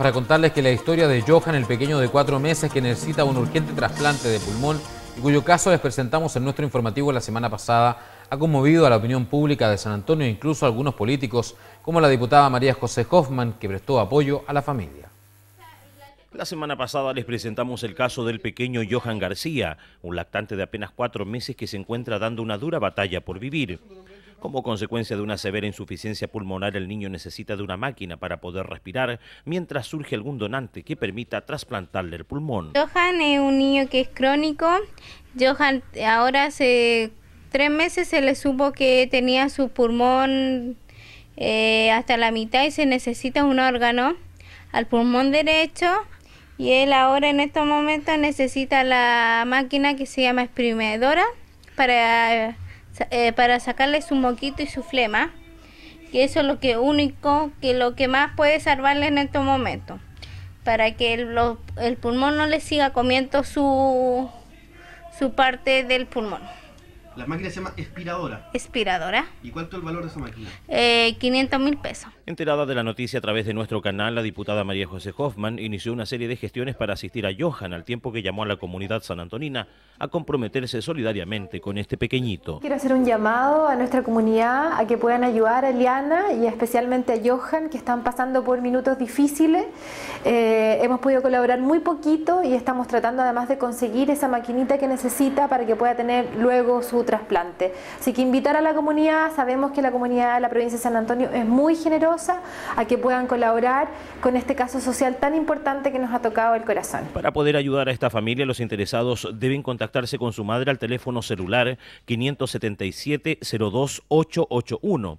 para contarles que la historia de Johan, el pequeño de cuatro meses que necesita un urgente trasplante de pulmón y cuyo caso les presentamos en nuestro informativo la semana pasada, ha conmovido a la opinión pública de San Antonio e incluso a algunos políticos, como la diputada María José Hoffman, que prestó apoyo a la familia. La semana pasada les presentamos el caso del pequeño Johan García, un lactante de apenas cuatro meses que se encuentra dando una dura batalla por vivir. Como consecuencia de una severa insuficiencia pulmonar, el niño necesita de una máquina para poder respirar mientras surge algún donante que permita trasplantarle el pulmón. Johan es un niño que es crónico. Johan ahora hace tres meses se le supo que tenía su pulmón eh, hasta la mitad y se necesita un órgano al pulmón derecho y él ahora en estos momentos necesita la máquina que se llama exprimedora para eh, para sacarle su moquito y su flema, que eso es lo que único, que lo que más puede salvarle en estos momentos, para que el, el pulmón no le siga comiendo su, su parte del pulmón. La máquina se llama Espiradora. Espiradora. ¿Y cuánto es el valor de esa máquina? Eh, 500 mil pesos. Enterada de la noticia a través de nuestro canal, la diputada María José Hoffman inició una serie de gestiones para asistir a Johan al tiempo que llamó a la comunidad sanantonina a comprometerse solidariamente con este pequeñito. Quiero hacer un llamado a nuestra comunidad a que puedan ayudar a Eliana y especialmente a Johan que están pasando por minutos difíciles. Eh, hemos podido colaborar muy poquito y estamos tratando además de conseguir esa maquinita que necesita para que pueda tener luego su trasplante. Así que invitar a la comunidad, sabemos que la comunidad de la provincia de San Antonio es muy generosa, a que puedan colaborar con este caso social tan importante que nos ha tocado el corazón. Para poder ayudar a esta familia, los interesados deben contactarse con su madre al teléfono celular 577 02881